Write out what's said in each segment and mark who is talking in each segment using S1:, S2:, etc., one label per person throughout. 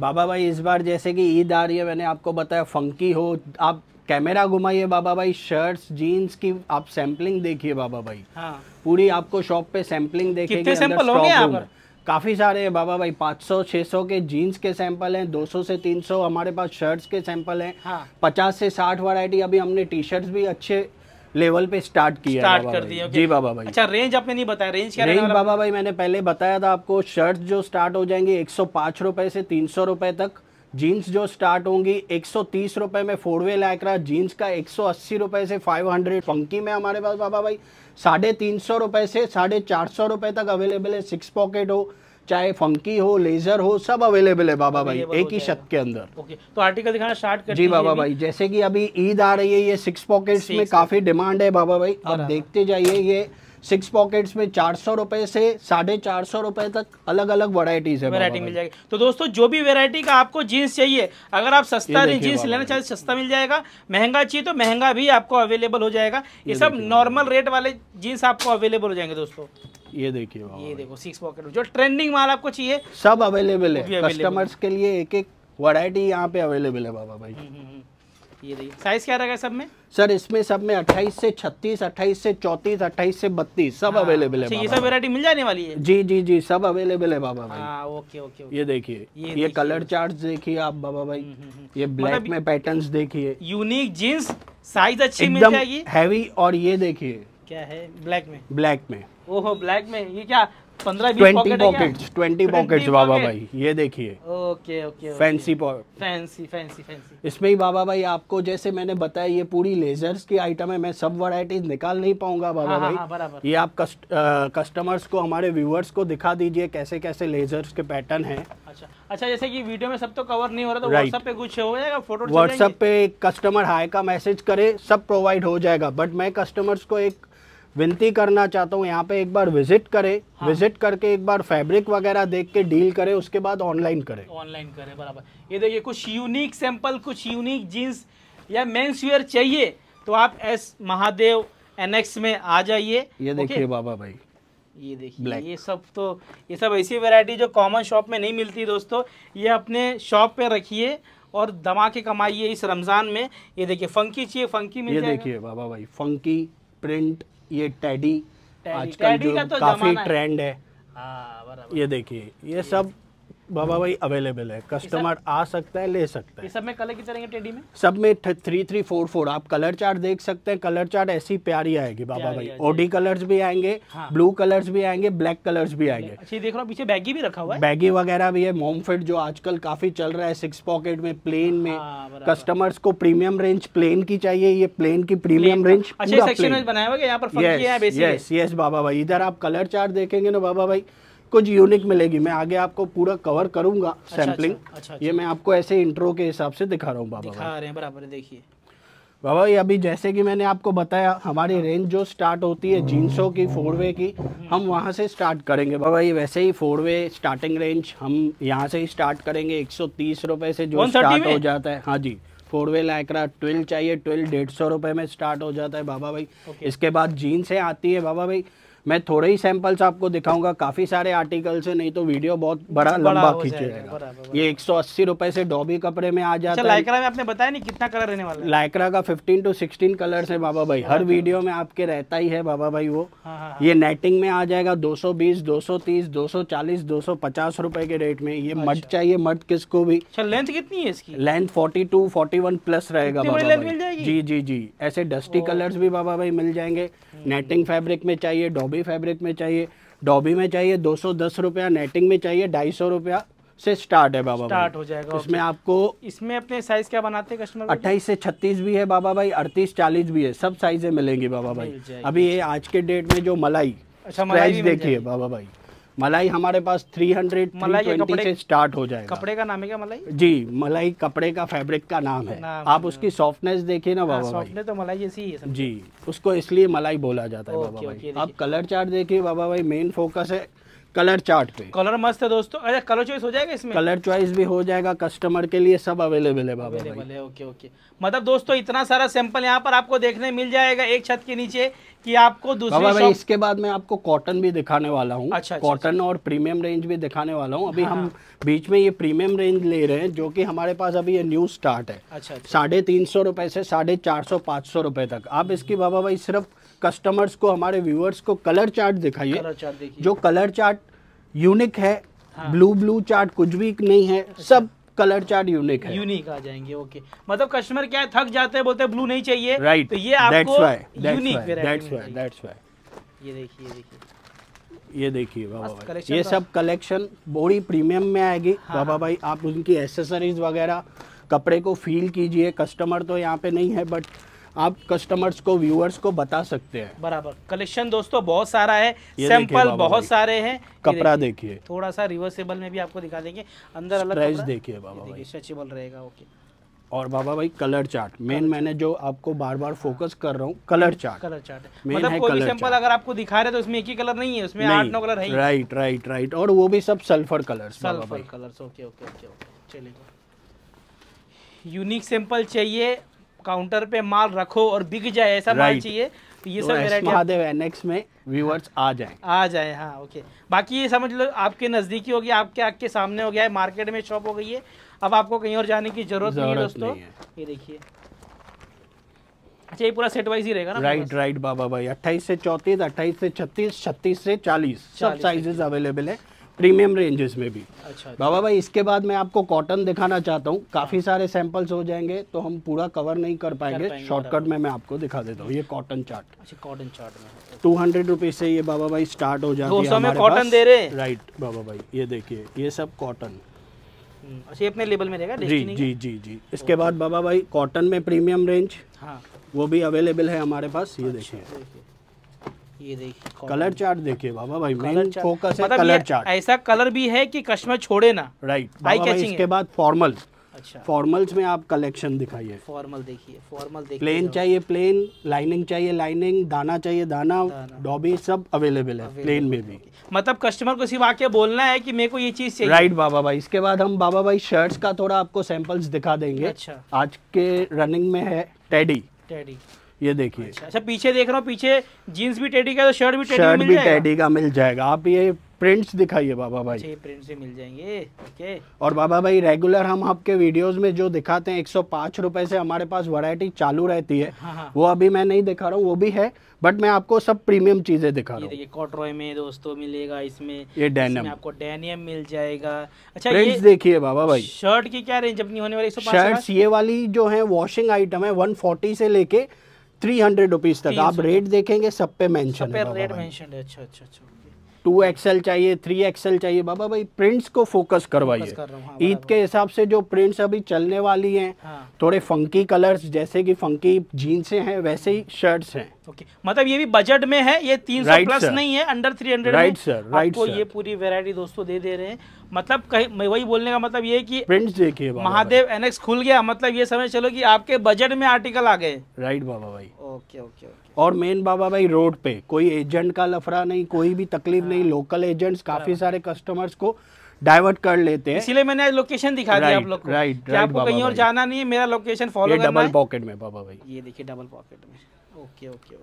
S1: बाबा भाई इस बार जैसे कि ईद आ रही है मैंने आपको बताया फंकी हो आप कैमरा घुमाइए बाबा भाई शर्ट्स जीन्स की आप सैम्पलिंग देखिए बाबा भाई हाँ। पूरी आपको शॉप पे सैम्पलिंग देखेगी काफ़ी सारे हैं बाबा भाई 500 600 के जीन्स के सैंपल हैं 200 से 300 हमारे पास शर्ट्स के सैंपल हैं हाँ। 50 से 60 वैरायटी अभी हमने टी शर्ट्स भी अच्छे लेवल पे स्टार्ट किया स्टार्ट कर भाई। दिया जी
S2: बाबा भाई अच्छा रेंज आपने नहीं बताया रेंज क्या रेंज
S1: बाबा भाई मैंने पहले बताया था आपको शर्ट जो स्टार्ट हो जाएंगे एक रुपए से तीन रुपए तक जीन्स जो स्टार्ट होंगी एक रुपए में फोरवे वे लैकरा जीन्स का एक रुपए से 500 हंड्रेड फंकी में हमारे पास बाबा भाई साढ़े तीन सौ रुपये से साढ़े चार सौ रुपये तक अवेलेबल है सिक्स पॉकेट हो चाहे फंकी हो लेजर हो सब अवेलेबल है बाबा भाई एक ही छत के अंदर
S2: ओके तो आर्टिकल दिखाना स्टार्ट कर जी बाबा
S1: भाई जैसे कि अभी ईद आ रही है ये सिक्स पॉकेट्स में काफी डिमांड है बाबा भाई आप देखते जाइए ये सिक्स पॉकेट्स में चार सौ रुपए से साढ़े चार सौ रुपए तक अलग अलग वराइटीज है वैरायटी मिल जाएगी
S2: तो दोस्तों जो भी वेरायटी का आपको जीन्स चाहिए अगर आप सस्ता जीन्स लेना चाहते सस्ता मिल जाएगा महंगा चाहिए तो महंगा भी आपको अवेलेबल हो जाएगा ये सब नॉर्मल रेट वाले जीन्स आपको अवेलेबल हो जाएंगे दोस्तों ये देखिए ये देखो सिक्स पॉकेट जो ट्रेंडिंग माल आपको चाहिए
S1: सब अवेलेबल है कस्टमर्स के लिए एक एक वरायटी यहाँ पे अवेलेबल है बाबा भाई हम्म, हम्म,
S2: हम्म। ये देखिए साइज क्या रहेगा सब में
S1: सर इसमें सब में 28 से 36, 28 से 34, 28 से 32 सब अवेलेबल हाँ। है अच्छा, ये सब वैरायटी मिल जाने वाली है जी जी जी सब अवेलेबल है बाबा भाई आ,
S2: ओके ओके, ओके ये देखिए ये, ये कलर
S1: चार्ट देखिए आप बाबा भाई ये ब्लैक मतलब में पैटर्न्स देखिए यूनिक जीन्स साइज अच्छी मिल जाएगी हैवी और ये देखिए
S2: क्या है ब्लैक में ब्लैक में ओहो ब्लैक में ये क्या ट्वेंटी ट्वेंटी बाबा भाई ये देखिए okay okay fancy fancy fancy fancy
S1: इसमें ही बाबा भाई आपको जैसे मैंने बताया ये पूरी लेजर्स की आइटम है मैं सब निकाल नहीं पाऊंगा बाबा हाँ, हाँ, भाई हाँ, ये आप कस्ट, आ, कस्टमर्स को हमारे व्यूअर्स को दिखा दीजिए कैसे कैसे लेजर्स के पैटर्न है अच्छा
S2: अच्छा जैसे की वीडियो में सब तो कवर नहीं हो रहा था तो व्हाट्सएप पे कुछ हो जाएगा फोटो व्हाट्सएप
S1: पे कस्टमर हाई का मैसेज करे सब प्रोवाइड हो जाएगा बट मैं कस्टमर्स को एक विनती करना चाहता हूँ यहाँ पे एक बार विजिट करें हाँ। विजिट करके एक बार फैब्रिक वगैरह देख के डील करें उसके बाद ऑनलाइन करें
S2: ऑनलाइन करें बराबर ये देखिए कुछ यूनिक सैंपल कुछ यूनिक जीन्स या मेन्स वेयर चाहिए तो आप एस महादेव एनएक्स में आ जाइए ये देखिए बाबा भाई ये देखिए ये सब तो ये सब ऐसी वैरायटी जो कॉमन शॉप में नहीं मिलती दोस्तों ये अपने शॉप पे रखिए और धमाके कमाइए इस रमज़ान में ये देखिए फंकी चाहिए फंकी मिल ये देखिए
S1: बाबा भाई फंकी प्रिंट ये टैडी आजकल जो तो काफी ट्रेंड है
S2: हाँ,
S1: ये देखिए ये सब बाबा भाई अवेलेबल है कस्टमर आ सकता है ले सकता
S2: है सब में कलर कितने रहेंगे टेडी में
S1: सब में थ्री थ्री फोर फोर आप कलर चार्ट देख सकते हैं कलर चार्ट ऐसी प्यारी आएगी बाबा भाई ओडी कलर्स भी आएंगे हाँ। ब्लू कलर्स भी आएंगे ब्लैक कलर्स भी आएंगे
S2: अच्छी देख रहा हूँ पीछे बैगी भी रखा हुआ है
S1: बैगी वगैरह भी है मोमफेट जो आजकल काफी चल रहा है सिक्स पॉकेट में प्लेन में कस्टमर्स हाँ, को प्रीमियम रेंज प्लेन की चाहिए ये प्लेन की प्रीमियम रेंज बनाया
S2: हुआ यहाँ पर यस
S1: यस बाबा भाई इधर आप कलर चार्ट देखेंगे ना बाबा भाई कुछ यूनिक मिलेगी मैं आगे आपको पूरा कवर करूंगा अच्छा, सैम्पलिंग अच्छा, अच्छा, अच्छा, ये अच्छा। मैं आपको ऐसे इंट्रो के हिसाब से दिखा रहा हूँ बाबा दिखा
S2: रहे हैं बराबर देखिए
S1: बाबा ये अभी जैसे कि मैंने आपको बताया हमारी रेंज हाँ। जो स्टार्ट होती है जीन्सों की फोरवे की हम हम्म। वहाँ से स्टार्ट करेंगे बाबा ये वैसे ही फोरवे स्टार्टिंग रेंज हम यहाँ से ही स्टार्ट करेंगे एक सौ से जो स्टार्ट हो जाता है हाँ जी फोर वे लाइकरा ट्वेल्व चाहिए ट्वेल्व डेढ़ सौ रुपये में स्टार्ट हो जाता है बाबा भाई इसके बाद जीन्सें आती है बाबा भाई मैं थोड़े ही सैंपल्स आपको दिखाऊंगा काफ़ी सारे आर्टिकल्स है नहीं तो वीडियो बहुत बड़ा लंबा खींचेगा ये एक सौ से डॉबी कपड़े में आ जाता अच्छा, है लाइक्रा में
S2: आपने बताया नहीं कितना कलर रहने वाला
S1: लाइक्रा का फिफ्टीन टू सिक्सटीन कलर है बाबा भाई हर वीडियो अच्छा। में आपके रहता ही है बाबा भाई वो हाँ, हाँ, हाँ। ये नेटिंग में आ जाएगा दो सौ बीस दो सौ के रेट में ये मट अच्छा। चाहिए मट किसको भी
S2: लेंथ कितनी है इसकी
S1: लेंथ फोर्टी टू प्लस रहेगा बाबा भाई जी जी जी ऐसे डस्टी कलर्स भी बाबा भाई मिल जाएंगे नेटिंग हम्म। फैब्रिक में चाहिए डॉबी डॉबी फैब्रिक में चाहिए डॉबी में चाहिए दो सौ दस रुपया नेटिंग में चाहिए ढाई सौ रुपया से स्टार्ट है बाबा स्टार्ट हो जाएगा इसमें आपको
S2: इसमें अपने साइज क्या बनाते हैं कस्टमर अट्ठाईस
S1: से छत्तीस भी है बाबा भाई अड़तीस चालीस भी है सब साइजें मिलेंगी बाबा भाई अभी ये आज के डेट में जो मलाई अच्छा मलाई देखिए बाबा भाई मलाई हमारे पास 300 मलाई कपड़े से स्टार्ट हो जाएगा कपड़े
S2: का नाम है क्या मलाई
S1: जी मलाई कपड़े का फैब्रिक का नाम है नाम आप उसकी सॉफ्टनेस देखिए ना हाँ, बाबा भाई
S2: तो मलाई जैसी है
S1: जी उसको इसलिए मलाई बोला जाता है बाबा भाई आप कलर चार्ट देखिए बाबा भाई मेन फोकस है कलर चार्ट पे
S2: कलर मस्त है दोस्तों अरे कलर चॉइस हो जाएगा इसमें कलर
S1: चॉइस भी हो जाएगा कस्टमर के लिए सब अवेलेबल है बाबा अवेलेबल
S2: है ओके ओके मतलब दोस्तों इतना सारा सैंपल यहाँ पर आपको देखने मिल जाएगा एक छत के नीचे कि आपको दूसरी बाबा भाई इसके
S1: बाद मैं आपको कॉटन भी दिखाने वाला हूँ अच्छा, कॉटन अच्छा, अच्छा, और प्रीमियम रेंज भी दिखाने वाला हूँ अभी हाँ, हम हाँ। बीच में ये प्रीमियम रेंज ले रहे हैं जो कि हमारे पास अभी ये न्यू स्टार्ट है अच्छा, अच्छा, साढ़े तीन सौ रुपए से साढ़े चार सौ पाँच सौ रुपए तक आप हम्म, इसकी बाबा भाई सिर्फ कस्टमर्स को हमारे व्यूअर्स को कलर चार्ट दिखाइए जो कलर चार्ट यूनिक है ब्लू ब्लू चार्ट कुछ भी नहीं है सब कलर चार्ट यूनिक है यूनिक
S2: आ जाएंगे ओके मतलब कस्टमर क्या है थक जाते हैं बोलते हैं ब्लू नहीं चाहिए राइट right. तो ये आपको unique that's why
S1: that's why
S2: ये देखिए देखिए
S1: ये देखिए बाबा भाई ये सब कलेक्शन बोरी प्रीमियम में आएगी हाँ। बाबा भाई आप उनकी एसेसरीज वगैरह कपड़े को फील कीजिए कस्टमर तो यहाँ पे नहीं है बट आप कस्टमर्स को व्यूअर्स को बता सकते हैं
S2: बराबर कलेक्शन दोस्तों बहुत सारा है सैंपल बहुत सारे हैं कपड़ा देखिए थोड़ा सा रिवर्सेबल में भी आपको दिखा देंगे अंदर अलग प्राइस देखिए बाबा रहेगा ओके
S1: और बाबा भाई कलर चार्ट मेन मैंने जो आपको बार बार फोकस कर रहा हूँ कलर चार्ट कलर चार्ट मतलब कोई भी सैंपल
S2: अगर आपको दिखा रहे तो उसमें एक ही कलर नहीं है उसमें आठ नौ कलर है राइट
S1: राइट राइट और वो भी सब sulphur colour sulphur
S2: colour okay okay okay चलिए यूनिक सैंपल चाहिए काउंटर पे माल रखो और बिक जाए ऐसा माल चाहिए तो ये तो सब वेराइटी
S1: नेक्स्ट में व्यूवर्स आ जाए
S2: आ जाए हाँ ओके बाकी ये समझ लो आपके नज़दीकी हो गया आपके आग के सामने हो गया है मार्केट में शॉप हो गई है अब आपको कहीं और जाने की जरूरत नहीं है दोस्तों ये देखिए अच्छा ये पूरा सेट वाइज ही रहेगा ना राइट
S1: राइट बाबा भाई अट्ठाईस से चौतीस अट्ठाईस से छत्तीस छत्तीस से चालीस सब साइजेस अवेलेबल है प्रीमियम रेंजेस में भी अच्छा, अच्छा बाबा भाई इसके बाद मैं आपको कॉटन दिखाना चाहता हूँ काफ़ी हाँ। सारे सैंपल्स हो जाएंगे तो हम पूरा कवर नहीं कर पाएंगे शॉर्टकट में मैं आपको दिखा देता हूँ ये कॉटन चार्ट कॉटन चार्ट में टू हंड्रेड रुपीज़ से ये बाबा भाई स्टार्ट हो जाती है हमारे कॉटन दे रहे राइट बाबा भाई ये देखिए ये सब कॉटन
S2: हम्म, अच्छा अपने लेबल में रहेगा जी जी
S1: जी जी इसके बाद बाबा भाई कॉटन में प्रीमियम रेंज हाँ। वो भी अवेलेबल है हमारे पास ये अच्छा, देखिए कलर चार्ट देखिए बाबा भाई मेन फोकस है मतलब कलर चार्ट
S2: ऐसा कलर भी है कि कस्टमर छोड़े ना राइट आई इसके बाद फॉर्मल अच्छा फॉर्मल्स
S1: में आप कलेक्शन दिखाइए
S2: फॉर्मल देखिए फॉर्मल देखिए प्लेन
S1: चाहिए प्लेन लाइनिंग चाहिए लाइनिंग दाना चाहिए दाना डॉबी सब अवेलेबल है प्लेन में भी
S2: मतलब कस्टमर को सिर्फ आके बोलना है कि मेरे को ये चीज चाहिए राइट बाबा भाई इसके बाद हम बाबा भाई शर्ट्स का
S1: थोड़ा आपको सैंपल्स दिखा देंगे अच्छा आज के रनिंग में है टेडी टेडी ये देखिए अच्छा, अच्छा
S2: पीछे देख रहा हूँ पीछे जीन्स भी टेडी का तो शर्ट भी टेडी शर्ट भी टेडी
S1: का मिल जाएगा आप ये प्रिंट्स दिखाइए बाबा भाई अच्छा
S2: प्रिंट्स भी मिल जाएंगे ओके
S1: और बाबा भाई रेगुलर हम आपके वीडियोस में जो दिखाते हैं एक सौ से हमारे पास वैरायटी चालू रहती है हाँ, हाँ वो अभी मैं नहीं दिखा रहा हूँ वो भी है बट मैं आपको सब प्रीमियम चीजें दिखा रहा हूँ
S2: कॉटरॉय में दोस्तों मिलेगा इसमें ये डेनियम आपको डेनियम मिल जाएगा अच्छा प्रिंट्स देखिए बाबा भाई शर्ट की क्या रेंज अपनी होने वाली शर्ट ये
S1: वाली जो है वॉशिंग आइटम है वन से लेके थ्री हंड्रेड रुपीज तक आप रेट देखेंगे सब पे मेंशन है रेट
S2: मेंशन है अच्छा अच्छा अच्छा
S1: टू एक्सएल चाहिए थ्री एक्सएल चाहिए बाबा भाई प्रिंट्स को फोकस करवाइए हाँ, ईद के हिसाब से जो प्रिंट्स अभी चलने वाली हैं हाँ। थोड़े फंकी कलर्स जैसे कि फंकी जीन्सें हैं वैसे ही शर्ट्स हैं ओके okay.
S2: मतलब ये भी बजट में है ये 300 right, प्लस sir. नहीं है अंडर 300 राइट सर राइट आपको ये पूरी वैरायटी दोस्तों दे दे रहे हैं मतलब कहीं मैं वही बोलने का मतलब ये कि प्रिंट्स देखिए महादेव एनएक्स खुल गया मतलब ये समझ चलो कि आपके बजट में आर्टिकल आ गए
S1: राइट बाबा भाई ओके ओके और मेन बाबा भाई रोड पे कोई एजेंट का लफड़ा नहीं कोई भी तकलीफ नहीं लोकल हाँ। एजेंट्स काफी सारे कस्टमर्स को डाइवर्ट कर लेते हैं इसलिए
S2: मैंने लोकेशन दिखा दिया आप लोग को राइट आपको कहीं और जाना नहीं है मेरा लोकेशन फॉलो डबल पॉकेट में बाबा भाई ये देखिए डबल पॉकेट में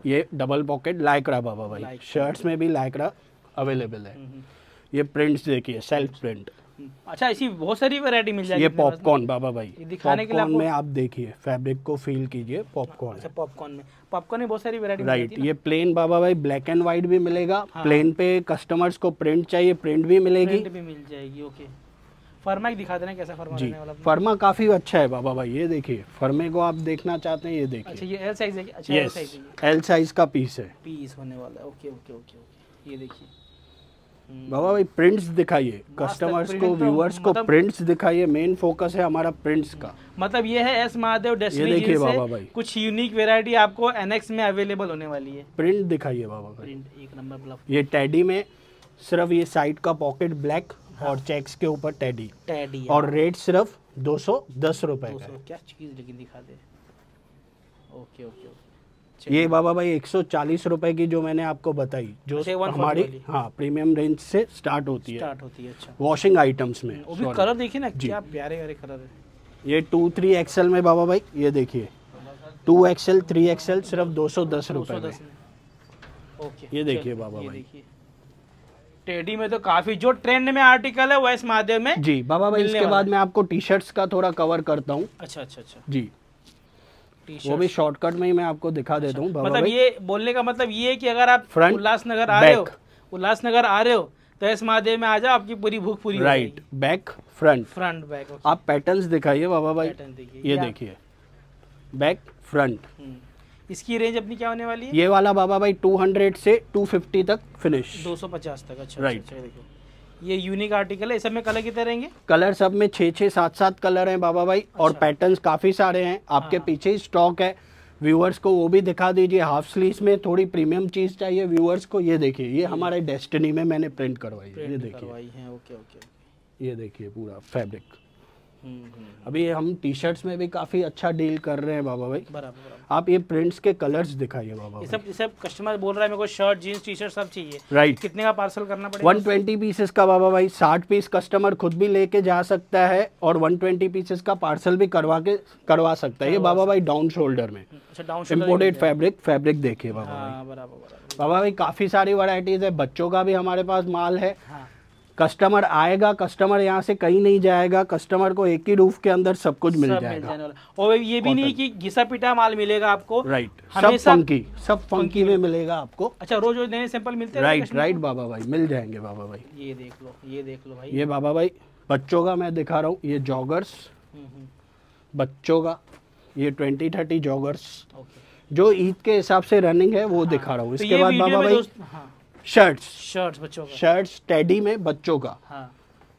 S2: ये
S1: डबल पॉकेट लाइक्रा बाबा भाई शर्ट्स में भी लाइक्रा अवेलेबल है हम्म, हम्म। ये प्रिंट्स देखिए सेल्फ हम्म। प्रिंट
S2: अच्छा ऐसी बहुत सारी वैरायटी मिल जाएगी ये पॉपकॉर्न
S1: बाबा भाई दिखाने के लिए में आप देखिए फैब्रिक को फील कीजिए पॉपकॉर्न अच्छा
S2: पॉपकॉर्न में पॉपकॉर्न में बहुत सारी वैरायटी राइट ये
S1: प्लेन बाबा भाई ब्लैक एंड व्हाइट भी मिलेगा हाँ। प्लेन पे कस्टमर्स को प्रिंट चाहिए प्रिंट भी मिलेगी प्रिंट
S2: भी मिल जाएगी ओके फर्मा एक दिखा देना कैसा फर्मा जी वाला
S1: फर्मा काफी अच्छा है बाबा भाई ये देखिए फर्मे को आप देखना चाहते हैं ये देखिए
S2: अच्छा ये एल साइज है अच्छा एल साइज
S1: है एल साइज का पीस है
S2: पीस होने वाला है ओके ओके ओके ओके ये देखिए
S1: हम्म। बाबा भाई प्रिंट्स दिखाइए कस्टमर्स को व्यूअर्स तो को प्रिंट्स मतलब दिखाइए मेन फोकस है हमारा प्रिंट्स का
S2: मतलब ये है एस महादेव डेस्टिनी देखिए बाबा भाई कुछ यूनिक वैरायटी आपको एनएक्स में अवेलेबल होने वाली है
S1: प्रिंट दिखाइए
S2: बाबा भाई प्रिंट एक नंबर
S1: ये टेडी में सिर्फ ये साइड का पॉकेट ब्लैक हाँ। और चेक्स के ऊपर टेडी
S2: टेडी हाँ। और रेट
S1: सिर्फ दो सौ दस रुपए का
S2: क्या चीज़ लेकिन दिखा दे ओके ओके
S1: ये बाबा भाई एक सौ चालीस रूपए की जो मैंने आपको बताई जो अच्छा, हमारी हाँ प्रीमियम रेंज से स्टार्ट होती स्टार्ट है होती है अच्छा वॉशिंग आइटम्स में वो भी
S2: कलर देखिए ना क्या प्यारे प्यारे कलर है
S1: ये टू थ्री एक्सएल में बाबा भाई ये देखिए टू एक्सएल थ्री एक्सएल सिर्फ दो सौ दस रूपए
S2: ये देखिए बाबा भाई टेडी में तो काफी जो ट्रेंड में आर्टिकल है वो इस माध्यम में जी बाबा भाई इसके बाद
S1: मैं आपको टी शर्ट का थोड़ा कवर करता हूँ अच्छा अच्छा अच्छा जी वो भी शॉर्टकट में ही मैं आपको दिखा अच्छा, देता हूँ अच्छा। मतलब ये
S2: बोलने का मतलब ये है कि अगर आप फ्रंट उल्लासनगर आ रहे हो उल्लासनगर आ रहे हो तो इस माध्यम में आ जाओ आपकी पूरी भूख पूरी right
S1: back front front back आप पैटर्न दिखाइए बाबा भाई ये देखिए बैक फ्रंट
S2: इसकी रेंज अपनी क्या होने वाली है ये
S1: वाला बाबा भाई 200 से 250 तक फिनिश
S2: 250 तक अच्छा राइट अच्छा, अच्छा देखो ये यूनिक आर्टिकल है सब में कलर कितने रहेंगे
S1: कलर सब में छः छः सात सात कलर हैं बाबा भाई अच्छा। और पैटर्न्स काफ़ी सारे हैं आपके हाँ। पीछे स्टॉक है व्यूअर्स को वो भी दिखा दीजिए हाफ स्लीव में थोड़ी प्रीमियम चीज़ चाहिए व्यूअर्स को ये देखिए ये हमारे डेस्टिनी में मैंने प्रिंट करवाई है ये
S2: देखिए
S1: ये देखिए पूरा फेब्रिक हम्म, अभी हम टी शर्ट्स में भी काफ़ी अच्छा डील कर रहे हैं बाबा भाई बराबर आप ये प्रिंट्स के कलर्स दिखाइए बाबा ये
S2: सब सब कस्टमर बोल रहा है मेरे को शर्ट जीन्स टी शर्ट सब चाहिए राइट कितने का पार्सल करना पड़ेगा वन ट्वेंटी
S1: पीसेस का बाबा भाई साठ पीस कस्टमर खुद भी लेके जा सकता है और वन ट्वेंटी पीसेस का पार्सल भी करवा के करवा सकता है ये बाबा भाई डाउन शोल्डर में
S2: इम्पोर्टेड
S1: फेब्रिक फेब्रिक देखिए बाबा हाँ, भाई बाबा भाई काफ़ी सारी वराइटीज़ है बच्चों का भी हमारे पास माल है हाँ। कस्टमर आएगा कस्टमर यहाँ से कहीं नहीं जाएगा कस्टमर को एक ही रूफ के अंदर सब कुछ मिल सब जाएगा
S2: और ये भी नहीं कि घिसा पिटा माल मिलेगा आपको राइट सब फंकी सब फंकी में मिलेगा आपको अच्छा रोज रोज नए सैंपल मिलते हैं राइट राइट
S1: बाबा भाई मिल जाएंगे बाबा
S2: भाई ये देख लो ये देख लो भाई ये
S1: बाबा भाई बच्चों का मैं दिखा रहा हूँ ये जॉगर्स हम्म, हम्म। बच्चों का ये ट्वेंटी थर्टी जॉगर्स जो ईद के हिसाब से रनिंग है वो दिखा रहा हूँ हाँ। इसके तो बाद बाबा भाई शर्ट्स शर्ट्स बच्चों का शर्ट्स टेडी में बच्चों का हाँ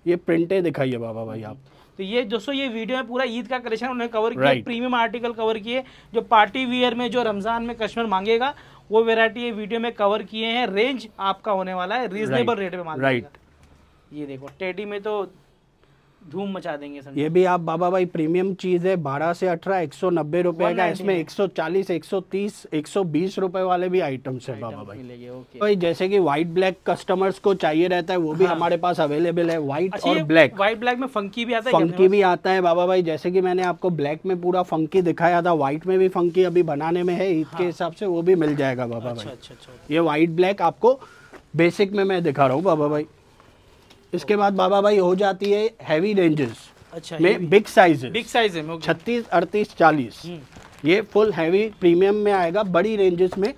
S1: ये प्रिंटे दिखाइए बाबा भाई आप
S2: तो ये दोस्तों ये वीडियो है पूरा ईद का कलेक्शन उन्होंने कवर किया right. प्रीमियम आर्टिकल कवर किए जो पार्टी वियर में जो रमजान में कस्टमर मांगेगा वो वेरायटी ये वीडियो में कवर किए हैं रेंज आपका होने वाला है रीजनेबल रेट में माल राइट ये देखो टेडी में तो धूम मचा देंगे समझे ये भी
S1: आप बाबा भाई प्रीमियम चीज़ है बारह से अठारह एक सौ नब्बे रुपए का इसमें एक
S2: सौ चालीस एक सौ तीस
S1: एक सौ बीस रुपए वाले भी आइटम्स है बाबा भाई भाई जैसे कि व्हाइट ब्लैक कस्टमर्स को चाहिए रहता है वो भी हाँ। हमारे पास अवेलेबल है व्हाइट अच्छा, और ब्लैक
S2: व्हाइट ब्लैक में फंकी भी आता है फंकी
S1: भी आता है बाबा भाई जैसे की मैंने आपको ब्लैक में पूरा फंकी दिखाया था व्हाइट में भी फंकी अभी बनाने में है ईद के हाँ। हिसाब से वो भी मिल जाएगा बाबा अच्छा, भाई अच्छा, ये व्हाइट ब्लैक आपको बेसिक में मैं दिखा रहा हूँ बाबा भाई इसके बाद बाबा भाई हो जाती है हैवी रेंजेस अच्छा में बिग साइज बिग साइज छत्तीस अड़तीस चालीस हम्म। ये फुल हैवी प्रीमियम में आएगा बड़ी रेंजेस में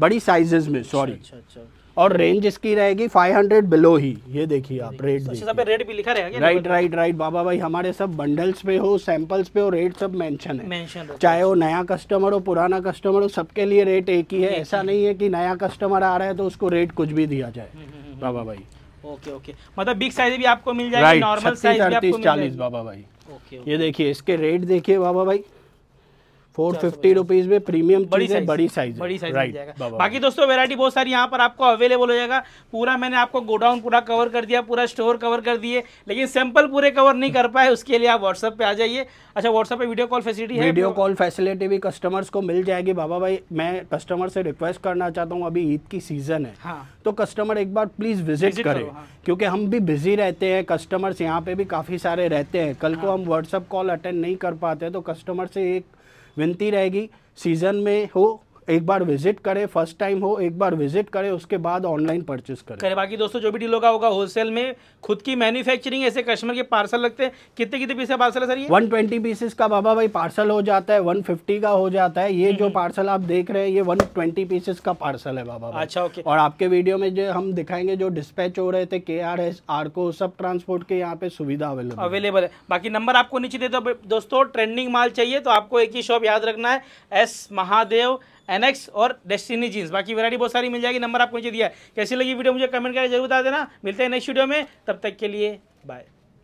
S1: बड़ी साइजेस में सॉरी अच्छा, अच्छा, अच्छा और रेंज इसकी रहेगी 500 बिलो ही ये देखिए आप रेट अच्छा,
S2: रेट भी लिखा रहेगा राइट
S1: राइट राइट बाबा भाई हमारे सब बंडल्स पे हो सैंपल्स पे हो रेट सब मेंशन है चाहे वो नया कस्टमर हो पुराना कस्टमर हो सबके लिए रेट एक ही है ऐसा नहीं है कि नया कस्टमर आ रहा है तो उसको रेट कुछ भी दिया जाए हम्म, हम्म, बाबा भाई
S2: ओके ओके मतलब बिग साइज भी आपको मिल जाएगी नॉर्मल साइज भी आपको मिल जाएगी बाबा भाई ओके
S1: ये देखिए इसके रेट देखिए बाबा भाई फोर फिफ्टी रुपीज में प्रीमियम बड़ी साइज बड़ी साइज बड़ी साइज मिल जाएगा बाकी
S2: दोस्तों वेरायटी बहुत सारी यहाँ पर आपको अवेलेबल हो जाएगा पूरा मैंने आपको गोडाउन पूरा कवर कर दिया पूरा स्टोर कवर कर दिए लेकिन सैंपल पूरे कवर नहीं कर पाए उसके लिए आप व्हाट्सएप पे आ जाइए अच्छा व्हाट्सएप पे वीडियो कॉल फैसिलिटी है वीडियो
S1: कॉल फैसिलिटी भी कस्टमर्स को मिल जाएगी बाबा भाई मैं कस्टमर से रिक्वेस्ट करना चाहता हूँ अभी ईद की सीजन है हाँ। तो कस्टमर एक बार प्लीज विजिट करे क्योंकि हम भी बिजी रहते हैं कस्टमर्स यहाँ पे भी काफी सारे रहते हैं कल को हाँ। हम व्हाट्सएप कॉल अटेंड नहीं कर पाते तो कस्टमर से एक विनती रहेगी सीज़न में हो एक बार विजिट करें फर्स्ट टाइम हो एक बार विजिट करें उसके बाद ऑनलाइन परचेस करें
S2: करें बाकी दोस्तों जो भी डील होगा होगा होलसेल में खुद की मैन्युफैक्चरिंग ऐसे कस्टमर के पार्सल लगते हैं कितने कितने पीस का पार्सल है सर ये 120
S1: पीसेस का बाबा भाई पार्सल हो जाता है 150 का हो जाता है ये जो पार्सल हम्म। आप देख रहे हैं ये ट्वेंटी पीसेस का पार्सल है बाबा अच्छा ओके और आपके वीडियो में जो हम दिखाएंगे जो डिस्पैच हो रहे थे के आर एस आर को सब ट्रांसपोर्ट के यहाँ पे सुविधा अवेलेबल
S2: अवेलेबल है बाकी नंबर आपको नीचे दे दो दोस्तों ट्रेंडिंग माल चाहिए तो आपको एक ही शॉप याद रखना है एस महादेव एनएक्स और डेस्टिनी जीन्स बाकी वैरायटी बहुत सारी मिल जाएगी नंबर आपको नीचे दिया है कैसी लगी वीडियो मुझे कमेंट करके जरूर बता देना मिलते हैं नेक्स्ट वीडियो में तब तक के लिए बाय